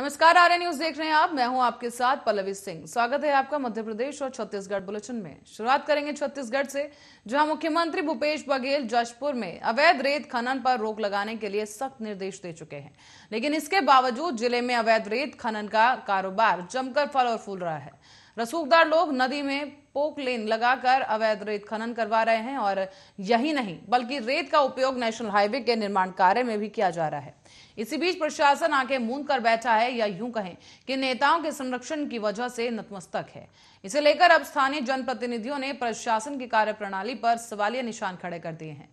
नमस्कार आर्य न्यूज देख रहे हैं आप मैं हूं आपके साथ पल्लवी सिंह स्वागत है आपका मध्य प्रदेश और छत्तीसगढ़ बुलेटिन में शुरुआत करेंगे छत्तीसगढ़ से जहां मुख्यमंत्री भूपेश बघेल जशपुर में अवैध रेत खनन पर रोक लगाने के लिए सख्त निर्देश दे चुके हैं लेकिन इसके बावजूद जिले में अवैध रेत खनन का कारोबार जमकर फल और फूल रहा है रसूखदार लोग नदी में पोक लेन लगाकर अवैध रेत खनन करवा रहे हैं और यही नहीं बल्कि रेत का उपयोग नेशनल हाईवे के निर्माण कार्य में भी किया जा रहा है इसी बीच प्रशासन आके मूंद कर बैठा है या यूं कहें कि नेताओं के संरक्षण की वजह से नतमस्तक है इसे लेकर अब स्थानीय जनप्रतिनिधियों ने प्रशासन की कार्यप्रणाली पर सवालिया निशान खड़े कर दिए हैं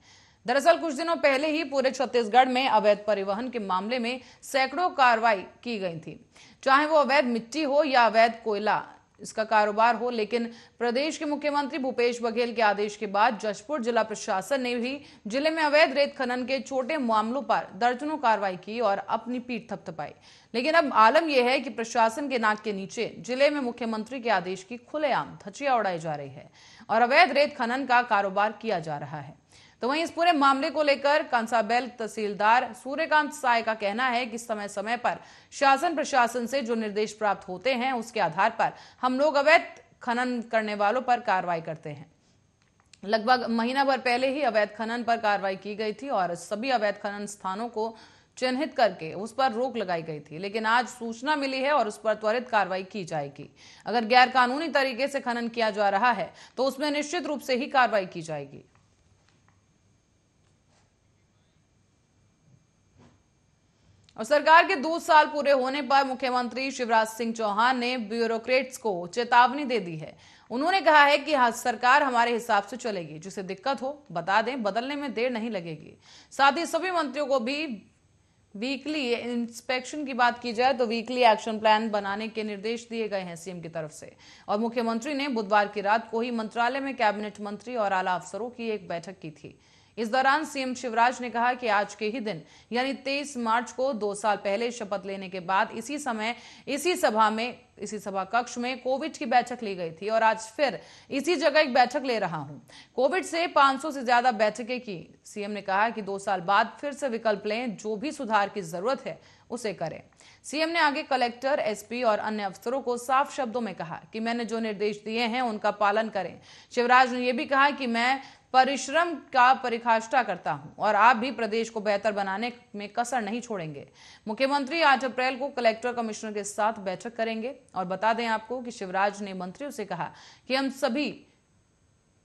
दरअसल कुछ दिनों पहले ही पूरे छत्तीसगढ़ में अवैध परिवहन के मामले में सैकड़ों कार्रवाई की गई थी चाहे वो अवैध मिट्टी हो या अवैध कोयला इसका कारोबार हो लेकिन प्रदेश के मुख्यमंत्री भूपेश बघेल के आदेश के बाद जशपुर जिला प्रशासन ने भी जिले में अवैध रेत खनन के छोटे मामलों पर दर्जनों कार्रवाई की और अपनी पीठ थपथपाई लेकिन अब आलम यह है कि प्रशासन के नाक के नीचे जिले में मुख्यमंत्री के आदेश की खुलेआम धचिया उड़ाई जा रही है और अवैध रेत खनन का कारोबार किया जा रहा है तो वहीं इस पूरे मामले को लेकर कंसाबेल तहसीलदार सूर्यकांत साय का कहना है कि समय समय पर शासन प्रशासन से जो निर्देश प्राप्त होते हैं उसके आधार पर हम लोग अवैध खनन करने वालों पर कार्रवाई करते हैं लगभग महीना भर पहले ही अवैध खनन पर कार्रवाई की गई थी और सभी अवैध खनन स्थानों को चिन्हित करके उस पर रोक लगाई गई थी लेकिन आज सूचना मिली है और उस पर त्वरित कार्रवाई की जाएगी अगर गैर कानूनी तरीके से खनन किया जा रहा है तो उसमें निश्चित रूप से ही कार्रवाई की जाएगी और सरकार के दो साल पूरे होने पर मुख्यमंत्री शिवराज सिंह चौहान ने ब्यूरोक्रेट्स को चेतावनी दे दी है उन्होंने कहा है कि हाँ सरकार हमारे हिसाब से चलेगी जिसे दिक्कत हो बता दें बदलने में देर नहीं लगेगी साथ ही सभी मंत्रियों को भी वीकली इंस्पेक्शन की बात की जाए तो वीकली एक्शन प्लान बनाने के निर्देश दिए गए हैं सीएम की तरफ से और मुख्यमंत्री ने बुधवार की रात को ही मंत्रालय में कैबिनेट मंत्री और आला अफसरों की एक बैठक की थी इस दौरान सीएम शिवराज ने कहा कि आज के ही दिन यानी तेईस मार्च को दो साल पहले शपथ लेने के बाद इसी समय इसी सभा में इसी सभा कक्ष में कोविड की बैठक ली गई थी और आज फिर इसी जगह एक बैठक ले रहा हूं कोविड से 500 से ज्यादा बैठकें की सीएम ने कहा कि दो साल बाद फिर से विकल्प लें जो भी सुधार की जरूरत है उसे करें सीएम ने आगे कलेक्टर एसपी और अन्य अफसरों को साफ शब्दों में कहा कि मैंने जो निर्देश दिए हैं उनका पालन करें शिवराज ने यह भी कहा कि मैं परिश्रम का परिकाष्ठा करता हूं और आप भी प्रदेश को बेहतर बनाने में कसर नहीं छोड़ेंगे मुख्यमंत्री आठ अप्रैल को कलेक्टर कमिश्नर के साथ बैठक करेंगे और बता दें आपको कि शिवराज ने मंत्रियों से कहा कि हम सभी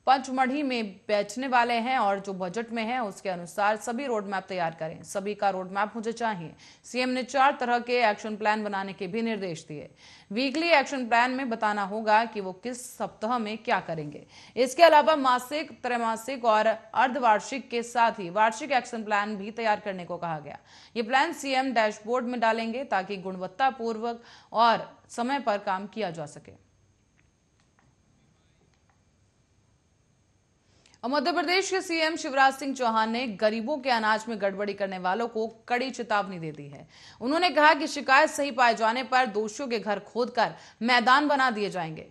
पंचमढ़ी में बैठने वाले हैं और जो बजट में है उसके अनुसार सभी रोड मैप तैयार करें सभी का रोड मैप मुझे चाहिए सीएम ने चार तरह के एक्शन प्लान बनाने के भी निर्देश दिए वीकली एक्शन प्लान में बताना होगा कि वो किस सप्ताह में क्या करेंगे इसके अलावा मासिक त्रैमासिक और अर्धवार्षिक के साथ ही वार्षिक एक्शन प्लान भी तैयार करने को कहा गया ये प्लान सीएम डैशबोर्ड में डालेंगे ताकि गुणवत्ता पूर्वक और समय पर काम किया जा सके और मध्य प्रदेश के सीएम शिवराज सिंह चौहान ने गरीबों के अनाज में गड़बड़ी करने वालों को कड़ी चेतावनी दे दी है उन्होंने कहा कि शिकायत सही पाए जाने पर दोषियों के घर खोदकर मैदान बना दिए जाएंगे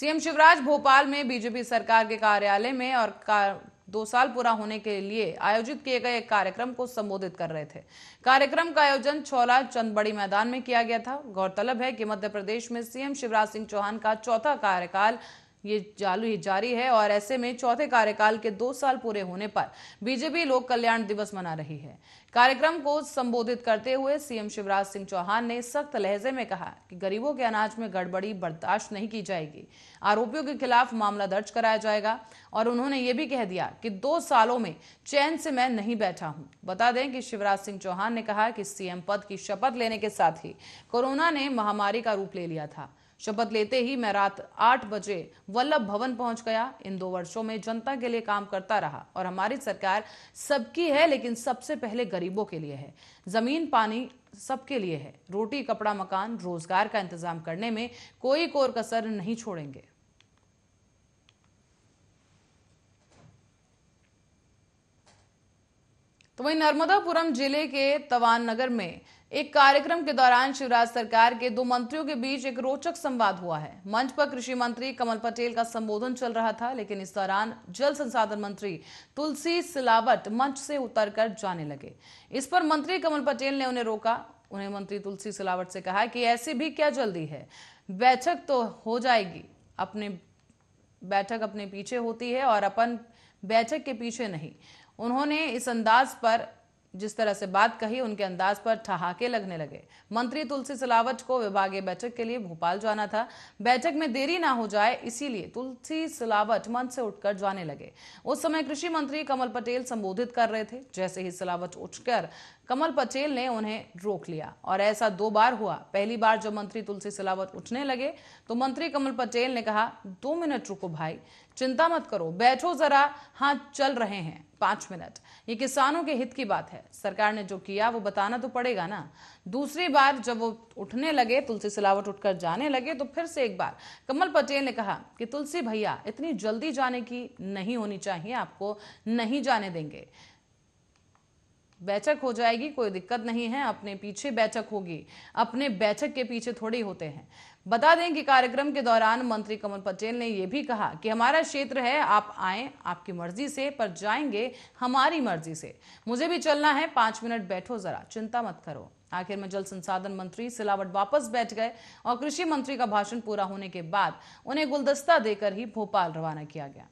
सीएम शिवराज भोपाल में बीजेपी सरकार के कार्यालय में और दो साल पूरा होने के लिए आयोजित किए गए एक कार्यक्रम को संबोधित कर रहे थे कार्यक्रम का आयोजन छोला चंदबड़ी मैदान में किया गया था गौरतलब है कि मध्य प्रदेश में सीएम शिवराज सिंह चौहान का चौथा कार्यकाल ये चालू ही जारी है और ऐसे में चौथे कार्यकाल के दो साल पूरे होने पर बीजेपी लोक कल्याण दिवस मना रही है कार्यक्रम को संबोधित करते हुए सीएम शिवराज सिंह चौहान ने सख्त लहजे में कहा कि गरीबों के अनाज में गड़बड़ी बर्दाश्त नहीं की जाएगी आरोपियों के खिलाफ मामला दर्ज कराया जाएगा और उन्होंने ये भी कह दिया कि दो सालों में चैन से मैं नहीं बैठा हूं बता दें कि शिवराज सिंह चौहान ने कहा कि सीएम पद की शपथ लेने के साथ ही कोरोना ने महामारी का रूप ले लिया था शपथ लेते ही मैं रात आठ बजे वल्लभ भवन पहुंच गया इन दो वर्षों में जनता के लिए काम करता रहा और हमारी सरकार सबकी है लेकिन सबसे पहले गरीबों के लिए है जमीन पानी सबके लिए है रोटी कपड़ा मकान रोजगार का इंतजाम करने में कोई कोर कसर नहीं छोड़ेंगे तो वहीं नर्मदापुरम जिले के तवान नगर में एक कार्यक्रम के दौरान शिवराज सरकार के दो मंत्रियों के बीच एक रोचक संवाद हुआ है मंच पर कृषि मंत्री कमल पटेल का संबोधन चल रहा था लेकिन इस दौरान जल संसाधन मंत्री तुलसी सिलावट मंच से उतरकर जाने लगे इस पर मंत्री कमल पटेल ने उन्हें रोका उन्हें मंत्री तुलसी सिलावट से कहा कि ऐसी भी क्या जल्दी है बैठक तो हो जाएगी अपने बैठक अपने पीछे होती है और अपन बैठक के पीछे नहीं उन्होंने इस अंदाज पर जिस तरह से बात कही उनके अंदाज पर ठहाके लगने लगे मंत्री तुलसी सिलावट को विभागीय बैठक के लिए भोपाल जाना था बैठक में देरी ना हो जाए इसीलिए तुलसी सिलावट मंच से उठकर जाने लगे उस समय कृषि मंत्री कमल पटेल संबोधित कर रहे थे जैसे ही सिलावट उठकर कमल पटेल ने उन्हें रोक लिया और ऐसा दो बार हुआ पहली बार जब मंत्री तुलसी सिलावट उठने लगे तो मंत्री कमल पटेल ने कहा दो मिनट रुको भाई चिंता मत करो बैठो जरा हाँ चल रहे हैं पांच मिनट ये किसानों के हित की बात है सरकार ने जो किया वो बताना तो पड़ेगा ना दूसरी बार जब वो उठने लगे तुलसी सिलावट उठकर जाने लगे तो फिर से एक बार कमल पटेल ने कहा कि तुलसी भैया इतनी जल्दी जाने की नहीं होनी चाहिए आपको नहीं जाने देंगे बैठक हो जाएगी कोई दिक्कत नहीं है अपने पीछे बैठक होगी अपने बैठक के पीछे थोड़ी होते हैं बता दें कि कार्यक्रम के दौरान मंत्री कमल पटेल ने यह भी कहा कि हमारा क्षेत्र है आप आए आपकी मर्जी से पर जाएंगे हमारी मर्जी से मुझे भी चलना है पांच मिनट बैठो जरा चिंता मत करो आखिर में जल संसाधन मंत्री सिलावट वापस बैठ गए और कृषि मंत्री का भाषण पूरा होने के बाद उन्हें गुलदस्ता देकर ही भोपाल रवाना किया गया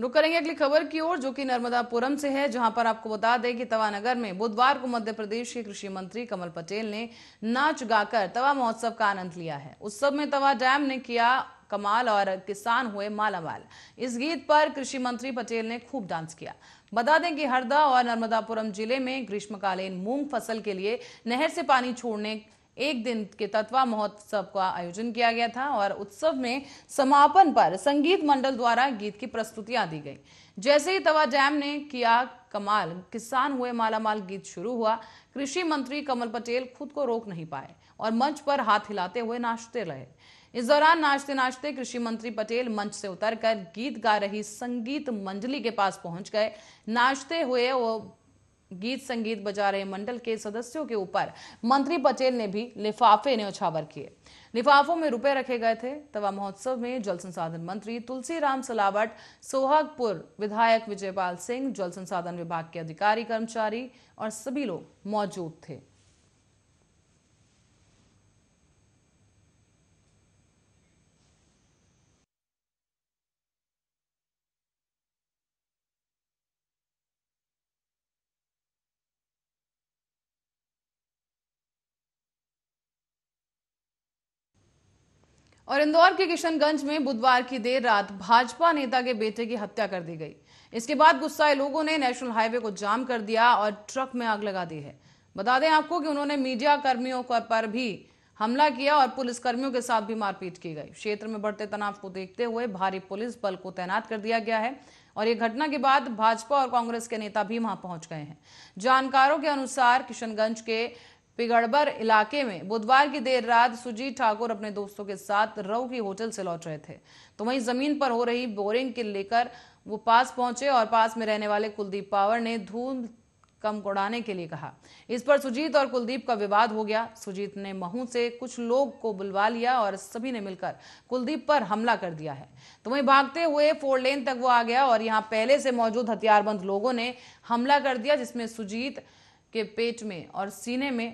रुक करेंगे अगली खबर की ओर जो कि नर्मदापुरम से है जहां पर आपको बता दें कि तवानगर में बुधवार को मध्य प्रदेश के कृषि मंत्री कमल पटेल ने नाच गाकर तवा महोत्सव का आनंद लिया है उत्सव में तवा डैम ने किया कमाल और किसान हुए मालामाल इस गीत पर कृषि मंत्री पटेल ने खूब डांस किया बता दें कि हरदा और नर्मदापुरम जिले में ग्रीष्मकालीन मूंग फसल के लिए नहर से पानी छोड़ने एक दिन के तत्वा महोत्सव का आयोजन किया गया था और उत्सव में समापन पर संगीत मंडल द्वारा गीत की प्रस्तुतियां दी गई जैसे ही तवा जैम ने किया कमाल किसान हुए मालामाल गीत शुरू हुआ कृषि मंत्री कमल पटेल खुद को रोक नहीं पाए और मंच पर हाथ हिलाते हुए नाचते रहे इस दौरान नाचते नाचते कृषि मंत्री पटेल मंच से उतरकर गीत गा रही संगीत मंडली के पास पहुंच गए नाचते हुए वो गीत संगीत बजा रहे मंडल के सदस्यों के ऊपर मंत्री पटेल ने भी लिफाफे ने उछावर किए लिफाफों में रुपए रखे गए थे तवा महोत्सव में जल संसाधन मंत्री तुलसीराम सलावट सोहागपुर विधायक विजयपाल सिंह जल संसाधन विभाग के अधिकारी कर्मचारी और सभी लोग मौजूद थे और इंदौर के किशनगंज में बुधवार की देर रात भाजपा नेता के बेटे की हत्या कर दी गई इसके बाद गुस्साए लोगों ने नेशनल हाईवे को जाम कर दिया और ट्रक में आग लगा दी है बता दें आपको कि उन्होंने मीडिया कर्मियों पर भी हमला किया और पुलिस कर्मियों के साथ भी मारपीट की गई क्षेत्र में बढ़ते तनाव को देखते हुए भारी पुलिस बल को तैनात कर दिया गया है और ये घटना के बाद भाजपा और कांग्रेस के नेता भी वहां पहुंच गए हैं जानकारों के अनुसार किशनगंज के पिगड़बर इलाके में बुधवार की देर रात सुजीत ठाकुर अपने दोस्तों के साथ रव की होटल से लौट रहे थे तो वहीं जमीन पर हो रही बोरिंग के लेकर वो पास पहुंचे और पास में रहने वाले कुलदीप पावर ने धूल कम उड़ाने के लिए कहा इस पर सुजीत और कुलदीप का विवाद हो गया सुजीत ने महू से कुछ लोग को बुलवा लिया और सभी ने मिलकर कुलदीप पर हमला कर दिया है तो वहीं भागते हुए फोर लेन तक वो आ गया और यहाँ पहले से मौजूद हथियारबंद लोगों ने हमला कर दिया जिसमें सुजीत के पेट में और सीने में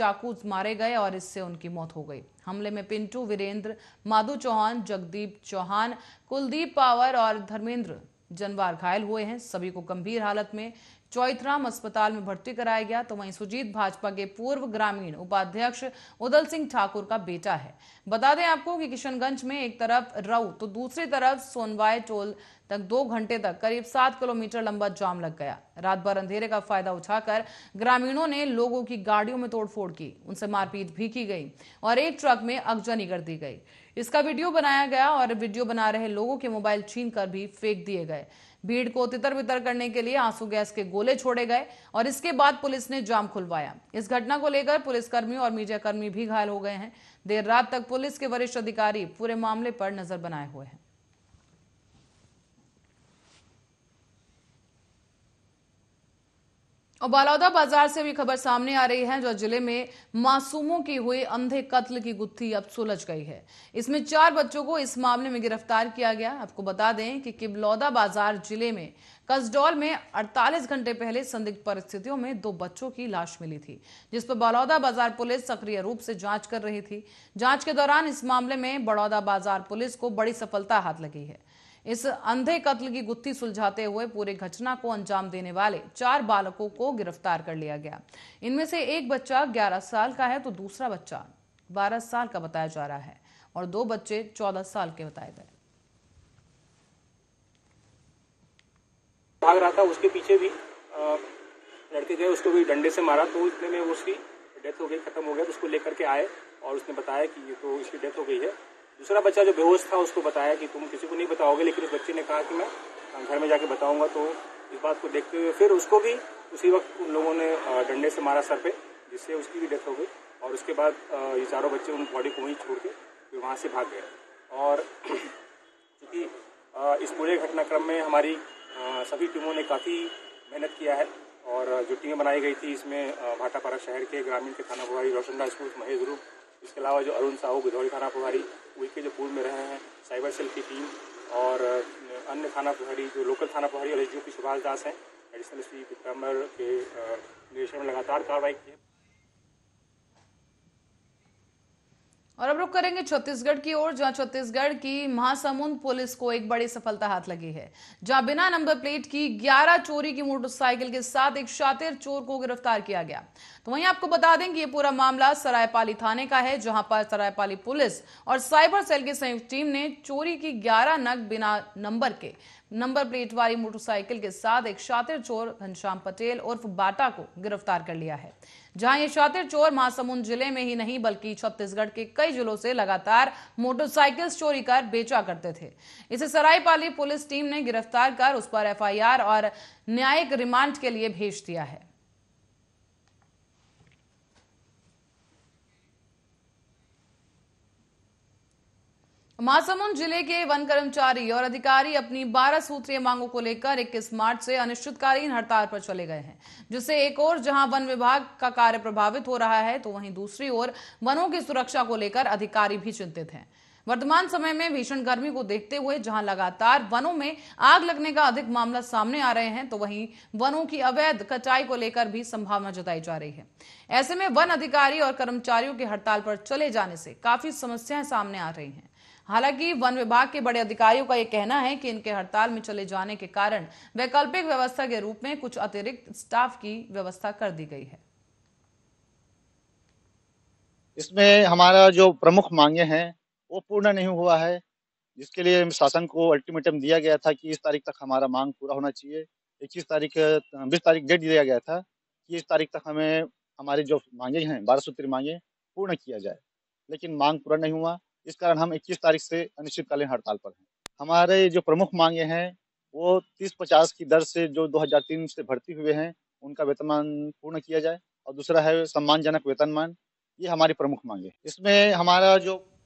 चाकू मारे गए और इससे उनकी मौत हो गई हमले में पिंटू वीरेंद्र माधु चौहान जगदीप चौहान कुलदीप पावर और धर्मेंद्र जनवार घायल हुए हैं सभी को गंभीर हालत में चौथराम अस्पताल में भर्ती कराया गया तो वहीं सुजीत भाजपा के पूर्व ग्रामीण उपाध्यक्ष उदल सिंह ठाकुर का बेटा है बता दें आपको कि किशनगंज में एक तरफ रऊ तो दूसरी तरफ सोनवाय टोल तक दो घंटे तक करीब सात किलोमीटर लंबा जाम लग गया रात भर अंधेरे का फायदा उठाकर ग्रामीणों ने लोगों की गाड़ियों में तोड़फोड़ की उनसे मारपीट भी की गई और एक ट्रक में अगजनी कर दी गई इसका वीडियो बनाया गया और वीडियो बना रहे लोगों के मोबाइल छीन कर भी फेंक दिए गए भीड़ को तितर बितर करने के लिए आंसू गैस के गोले छोड़े गए और इसके बाद पुलिस ने जाम खुलवाया इस घटना को लेकर पुलिसकर्मी और मीडियाकर्मी भी घायल हो गए हैं देर रात तक पुलिस के वरिष्ठ अधिकारी पूरे मामले पर नजर बनाए हुए हैं और बालौदा बाजार से भी खबर सामने आ रही है जो जिले में मासूमों की हुई अंधे कत्ल की गुत्थी अब सुलझ गई है इसमें चार बच्चों को इस मामले में गिरफ्तार किया गया आपको बता दें कि किबलौदा बाजार जिले में कसडौल में 48 घंटे पहले संदिग्ध परिस्थितियों में दो बच्चों की लाश मिली थी जिस पर बलौदा बाजार पुलिस सक्रिय रूप से जांच कर रही थी जांच के दौरान इस मामले में बड़ौदा बाजार पुलिस को बड़ी सफलता हाथ लगी है इस अंधे कत्ल की गुत्थी सुलझाते हुए पूरे घटना को अंजाम देने वाले चार बालकों को गिरफ्तार कर लिया गया इनमें से एक बच्चा ग्यारह साल का है तो दूसरा बच्चा बारह साल का बताया जा रहा है और दो बच्चे चौदह साल के बताए गए भाग रहा था उसके पीछे भी लड़के गए उसको भी डंडे से मारा तो इतने में उसकी डेथ हो गई खत्म हो गया तो उसको लेकर के आए और उसने बताया कि ये तो इसकी डेथ हो गई है दूसरा बच्चा जो बेहोश था उसको बताया कि तुम किसी को नहीं बताओगे लेकिन उस बच्चे ने कहा कि मैं घर में जाके बताऊंगा तो इस बात को देखते हुए फिर उसको भी उसी वक्त उन लोगों ने डंडे से मारा सर पे जिससे उसकी भी डेथ हो गई और उसके बाद ये चारों बच्चे उन बॉडी को वहीं छोड़ के फिर वहाँ से भाग गए और क्योंकि इस पूरे घटनाक्रम में हमारी सभी टीमों ने काफ़ी मेहनत किया है और जो टीमें बनाई गई थी इसमें भाटापारा शहर के ग्रामीण के थाना प्रभारी रोशनदा स्कूल रूप इसके अलावा जो अरुण साहू गिदौड़ी थाना प्रभारी उनके जो पूर्व में रहे हैं साइबर सेल की टीम और अन्य थाना प्रभारी जो लोकल थाना प्रभारी और एस पी सुभाष दास हैं एडिशनल एस पी विक्रमर के निर्देशन में लगातार कार्रवाई की है और अब रुक करेंगे छत्तीसगढ़ की ओर जहां छत्तीसगढ़ की महासमुंद पुलिस को एक बड़ी सफलता हाथ लगी है जहां बिना नंबर प्लेट की 11 चोरी की मोटरसाइकिल के साथ एक शातिर चोर को गिरफ्तार किया गया तो वहीं आपको बता दें कि ये पूरा मामला सरायपाली थाने का है जहां पर सरायपाली पुलिस और साइबर सेल की संयुक्त टीम ने चोरी की ग्यारह नग बिना नंबर के नंबर प्लेट वाली मोटरसाइकिल के साथ एक शातिर चोर घनश्याम पटेल उर्फ बाटा को गिरफ्तार कर लिया है जहां ये शातिर चोर महासमुंद जिले में ही नहीं बल्कि छत्तीसगढ़ के कई जिलों से लगातार मोटरसाइकिल चोरी कर बेचा करते थे इसे सरायपाली पुलिस टीम ने गिरफ्तार कर उस पर एफआईआर और न्यायिक रिमांड के लिए भेज दिया है महासमुंद जिले के वन कर्मचारी और अधिकारी अपनी 12 सूत्रीय मांगों को लेकर 21 मार्च से अनिश्चितकालीन हड़ताल पर चले गए हैं जिससे एक ओर जहां वन विभाग का कार्य प्रभावित हो रहा है तो वहीं दूसरी ओर वनों की सुरक्षा को लेकर अधिकारी भी चिंतित हैं वर्तमान समय में भीषण गर्मी को देखते हुए जहां लगातार वनों में आग लगने का अधिक मामला सामने आ रहे हैं तो वहीं वनों की अवैध कटाई को लेकर भी संभावना जताई जा रही है ऐसे में वन अधिकारी और कर्मचारियों के हड़ताल पर चले जाने से काफी समस्याएं सामने आ रही हैं हालांकि वन विभाग के बड़े अधिकारियों का यह कहना है कि इनके हड़ताल में चले जाने के कारण वैकल्पिक व्यवस्था के रूप में कुछ अतिरिक्त स्टाफ की व्यवस्था कर दी गई है इसमें हमारा जो प्रमुख मांगे हैं वो पूर्ण नहीं हुआ है जिसके लिए शासन को अल्टीमेटम दिया गया था कि इस तारीख तक हमारा मांग पूरा होना चाहिए इक्कीस तारीख बीस तारीख डेट दिया गया था कि इस तारीख तक हमें हमारी जो मांगे हैं बारह सूत्री मांगे पूर्ण किया जाए लेकिन मांग पूरा नहीं हुआ इस कारण हम 21 तारीख से अनिश्चितकालीन हड़ताल पर हैं हमारे जो प्रमुख मांगे हैं वो 30-50 की दर से जो 2003 से भर्ती हुए हैं उनका वेतनमान पूर्ण किया जाए और दूसरा है सम्मानजनक वेतनमान ये हमारी प्रमुख मांगे इसमें हमारा जो